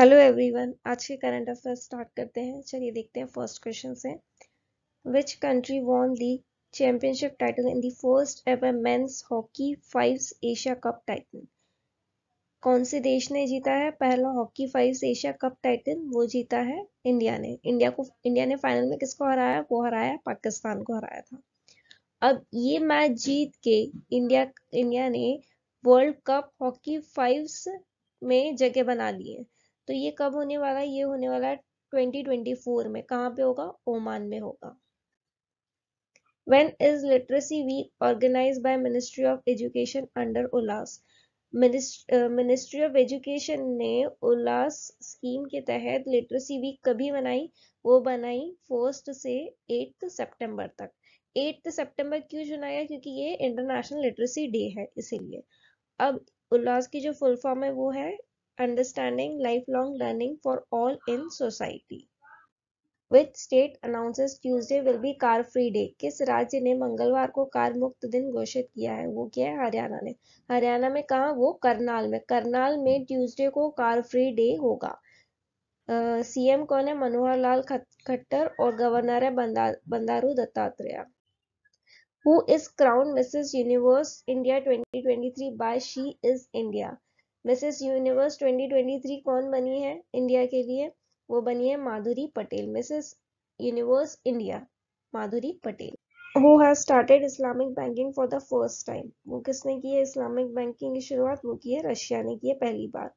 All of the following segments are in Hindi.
हेलो एवरीवन आज के करंट अफेयर स्टार्ट करते हैं चलिए देखते हैं फर्स्ट क्वेश्चन से which country won the championship title in the first ever men's hockey fives Asia Cup title कौन से देश ने जीता है पहला hockey fives Asia Cup title वो जीता है इंडिया ने इंडिया को इंडिया ने फाइनल में किसको हराया वो हराया पाकिस्तान को हराया था अब ये मैच जीत के इंडिया इंडिया ने वर्ल्ड कप हॉकी फाइव्स में जगह बना ली है तो ये कब होने वाला है ये होने वाला है ट्वेंटी ट्वेंटी फोर में कहाँ पे होगा ओमान में होगा when is literacy week organized by ministry of education under ulas ministry of education ने उल्लास स्कीम के तहत लिटरेसी वीक कभी मनाई वो बनाई फर्स्ट से एट्थ सेप्टेम्बर तक एट्थ सेप्टेम्बर क्यों चुनाया क्योंकि ये इंटरनेशनल लिटरेसी डे है इसीलिए अब उल्लास की जो फुल फॉर्म है वो है understanding lifelong learning for all in society. Which state announces Tuesday will be car free day? kis rajya ne mangalwar ko car mukt din ghoshit kiya hai wo kya hai haryana ne haryana mein kaha wo karnal mein karnal mein tuesday ko car free day hoga CM uh, कौन है मनोहर लाल खट्टर और गवर्नर है बंदा, Bandaru Dattatreya Who is crowned Mrs. Universe India 2023 by She is India? Mrs Universe 2023 कौन बनी है इंडिया के लिए वो बनी है Madhuri Patel Mrs Universe India Madhuri Patel who has started Islamic banking for the first time वो किसने की है इस्लामिक बैंकिंग की शुरुआत वो की है रशिया ने की है पहली बार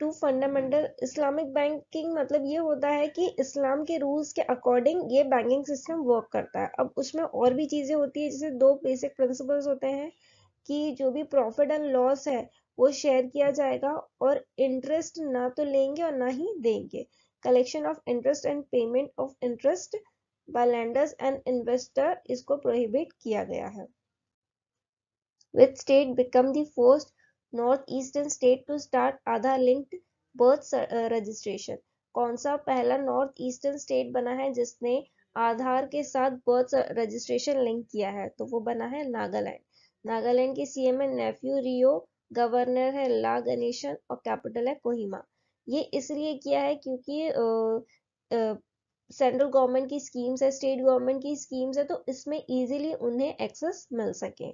टू फंडामेंटल इस्लामिक बैंकिंग मतलब ये होता है कि इस्लाम के रूल्स के अकॉर्डिंग ये बैंकिंग सिस्टम वर्क करता है अब उसमें और भी चीज़ें होती है जैसे दो बेसिक प्रिंसिपल्स होते हैं कि जो भी प्रॉफिट एंड लॉस है वो शेयर किया जाएगा और इंटरेस्ट ना तो लेंगे और ना ही देंगे collection of interest and payment of interest by lenders and investor इसको प्रोहिबिट किया गया है which state become the first north eastern state to start Aadhaar linked birth registration कौन सा पहला नॉर्थ ईस्टर्न स्टेट बना है जिसने आधार के साथ बर्थ रजिस्ट्रेशन लिंक किया है तो वो बना है नागालैंड नागालैंड के सीएम है नेफ्यू रियो गवर्नर है ला गणेशन और कैपिटल है कोहिमा ये इसलिए किया है क्योंकि सेंट्रल गवर्नमेंट की स्कीम्स है स्टेट गवर्नमेंट की स्कीम्स है तो इसमें इजीली उन्हें एक्सेस मिल सके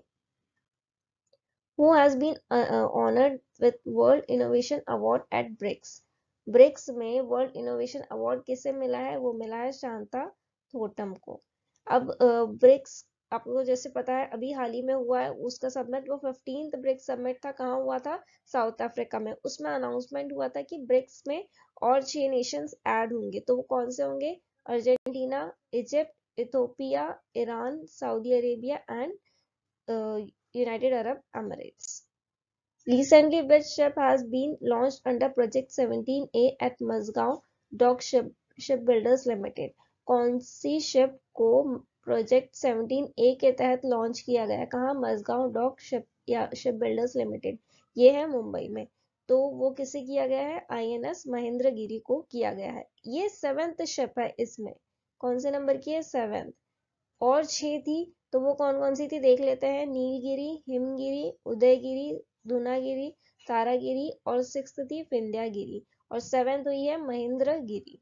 who has been honoured uh, World Innovation Award at BRICS BRICS में वर्ल्ड इनोवेशन अवार्ड किसे मिला है वो मिला है शांता थोटम को अब ब्रिक्स uh, आपको तो जैसे पता है अभी हाल ही में हुआ है उसका सबमिट वो फिफ्टींथ ब्रिक्स सबमिट था कहाँ हुआ था साउथ अफ्रीका में उसमें अनाउंसमेंट हुआ था कि ब्रिक्स में और छह नेशंस ऐड होंगे तो वो कौन से होंगे Argentina Egypt Ethiopia Iran Saudi Arabia and United Arab recently Emirates ship has been launch under project seventeen A at at Dock Ship Ship Builders Limited कौन सी शिप को प्रोजेक्ट 17 ए के तहत लॉन्च किया गया कहा मजगांव डॉक शिप या शिप बिल्डर्स लिमिटेड ये है मुंबई में तो वो किसे किया गया है आईएनएस महेंद्र गिरी को किया गया है ये सेवेंथ शिप है इसमें कौन से नंबर की है सेवेंथ और छह थी तो वो कौन कौन सी थी देख लेते हैं नीलगिरी हिमगिरी उदयगिरी धुनागिरी तारागिरी और सिक्स थी विंध्यागिरी और सेवेंथ हुई है Mahendragiri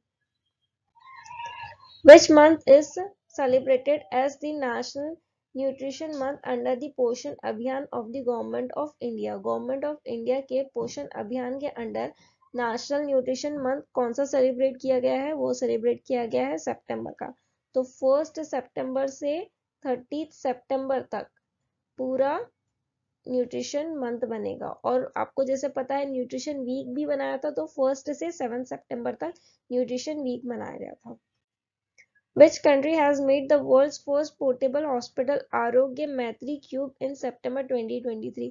which month is celebrated as the National Nutrition Month under the Poshan Abhiyan of the government of India government of India के पोषण अभियान के अंडर नेशनल न्यूट्रिशन मंथ कौन सा सेलिब्रेट किया गया है वो सेलिब्रेट किया गया है सितंबर का तो फर्स्ट सेप्टेम्बर से थर्टी सितंबर तक पूरा न्यूट्रिशन मंथ बनेगा और आपको जैसे पता है न्यूट्रिशन वीक भी बनाया था तो फर्स्ट से सेवन सेप्टेम्बर तक न्यूट्रिशन वीक मनाया गया था Which country has made the world's first portable hospital Arogya Maitri Cube in September 2023?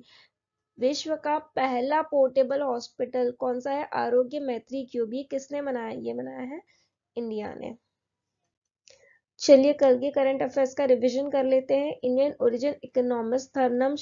विश्व का पहला पोर्टेबल हॉस्पिटल कौन सा है आरोग्य मैत्री क्यूब ये किसने बनाया ये बनाया है इंडिया ने चलिए कल के करंट अफेयर्स का रिवीजन कर लेते हैं Indian origin economist Tharman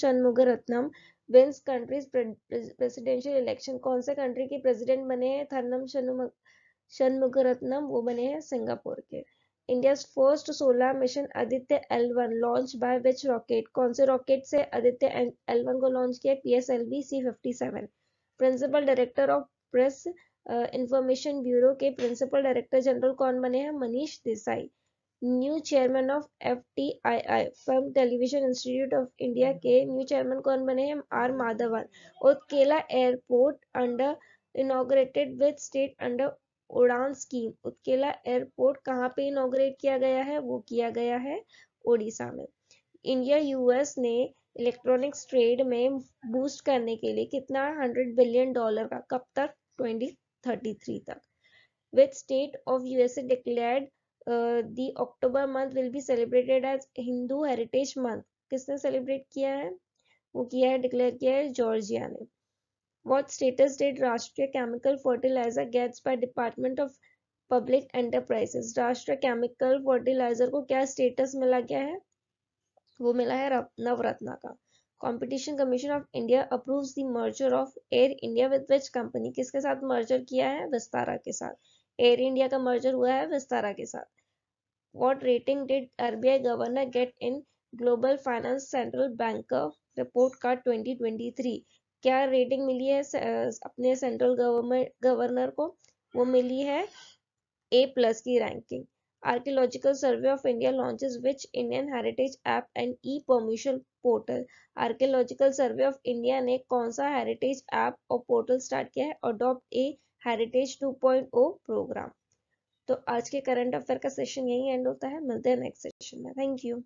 Ratnam wins country's presidential election कौन से कंट्री के प्रेसिडेंट बने हैं थर्नम रत्नम वो बने हैं सिंगापुर के India's first solar mission Aditya L one launch by which rocket कौन से रॉकेट से आदित्य एल वन को लॉन्च किया P S L C fifty seven principal director of Press Information Bureau के प्रिंसिपल डायरेक्टर जनरल कौन बने हैं Manish Desai new chairman of F T I I Film Television Institute of India के न्यू चेयरमैन कौन बने हैं आर माधवन और केला airport under inaugurated which state under Udan scheme Utkela airport कहाँ पे इनोग्रेट किया गया है वो किया गया है ओडिशा में इंडिया यूएस ने इलेक्ट्रॉनिक्स ट्रेड में बूस्ट करने के लिए कितना हंड्रेड बिलियन डॉलर का कब तक 2033 तक with state of USA declared the October month will be celebrated as Hindu heritage month किसने सेलिब्रेट किया है वो किया है डिक्लेयर किया है जॉर्जिया ने What status did Rashtriya Chemical Fertilizer gets by Department of Public Enterprises? Rashtriya chemical fertiliser को क्या स्टेटस मिला गया है वो मिला है नवरत्ना का competition commission of India approves the merger of Air India with which company किसके साथ मर्जर किया है विस्तारा के साथ एयर इंडिया का मर्जर हुआ है विस्तारा के साथ what rating did RBI governor get in global finance central bank report card 2023 क्या रेटिंग मिली है अपने सेंट्रल गवर्नर को वो मिली है ए प्लस की ranking archaeological survey of India launches which Indian heritage app and e permission portal archaeological survey of India ने कौन सा हेरिटेज ऐप और पोर्टल स्टार्ट किया है अडोप्ट ए हेरिटेज 2.0 प्रोग्राम तो आज के करंट अफेयर का सेशन यही एंड होता है मिलते हैं नेक्स्ट सेशन में थैंक यू